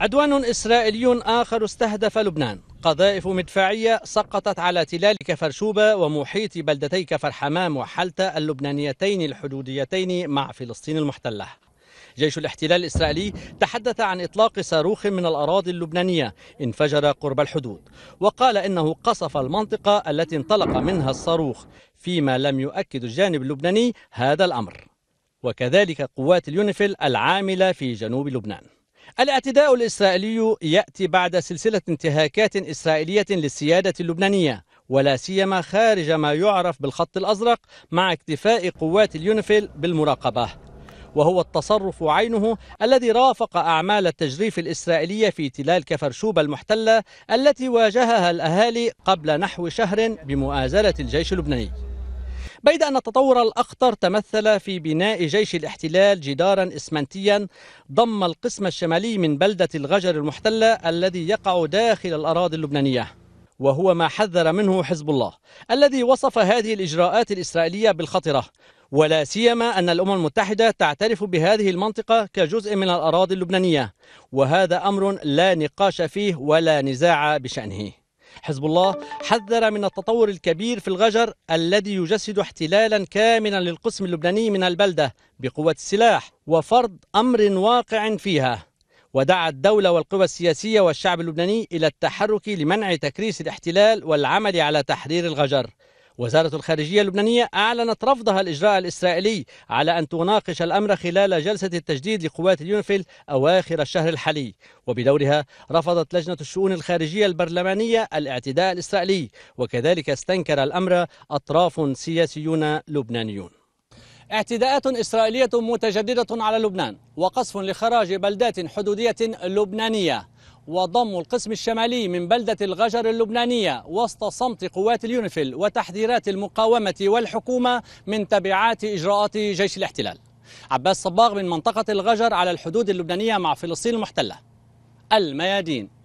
عدوان إسرائيلي آخر استهدف لبنان قذائف مدفعية سقطت على تلال كفرشوبة ومحيط بلدتي كفر حمام وحلتة اللبنانيتين الحدوديتين مع فلسطين المحتلة جيش الاحتلال الإسرائيلي تحدث عن إطلاق صاروخ من الأراضي اللبنانية انفجر قرب الحدود وقال إنه قصف المنطقة التي انطلق منها الصاروخ فيما لم يؤكد الجانب اللبناني هذا الأمر وكذلك قوات اليونيفيل العاملة في جنوب لبنان الاعتداء الإسرائيلي يأتي بعد سلسلة انتهاكات إسرائيلية للسيادة اللبنانية ولا سيما خارج ما يعرف بالخط الأزرق مع اكتفاء قوات اليونيفيل بالمراقبة وهو التصرف عينه الذي رافق أعمال التجريف الإسرائيلية في تلال كفرشوب المحتلة التي واجهها الأهالي قبل نحو شهر بمؤازرة الجيش اللبناني بيد أن التطور الأخطر تمثل في بناء جيش الاحتلال جدارا إسمنتيا ضم القسم الشمالي من بلدة الغجر المحتلة الذي يقع داخل الأراضي اللبنانية وهو ما حذر منه حزب الله الذي وصف هذه الإجراءات الإسرائيلية بالخطرة ولا سيما أن الأمم المتحدة تعترف بهذه المنطقة كجزء من الأراضي اللبنانية وهذا أمر لا نقاش فيه ولا نزاع بشأنه حزب الله حذر من التطور الكبير في الغجر الذي يجسد احتلالا كاملا للقسم اللبناني من البلدة بقوة السلاح وفرض أمر واقع فيها ودعا الدولة والقوى السياسية والشعب اللبناني إلى التحرك لمنع تكريس الاحتلال والعمل على تحرير الغجر وزارة الخارجية اللبنانية أعلنت رفضها الإجراء الإسرائيلي على أن تناقش الأمر خلال جلسة التجديد لقوات اليونفيل أواخر الشهر الحالي وبدورها رفضت لجنة الشؤون الخارجية البرلمانية الاعتداء الإسرائيلي وكذلك استنكر الأمر أطراف سياسيون لبنانيون اعتداءات إسرائيلية متجددة على لبنان وقصف لخراج بلدات حدودية لبنانية وضم القسم الشمالي من بلدة الغجر اللبنانية وسط صمت قوات اليونيفيل وتحذيرات المقاومة والحكومة من تبعات إجراءات جيش الاحتلال عباس صباغ من منطقة الغجر على الحدود اللبنانية مع فلسطين المحتلة الميادين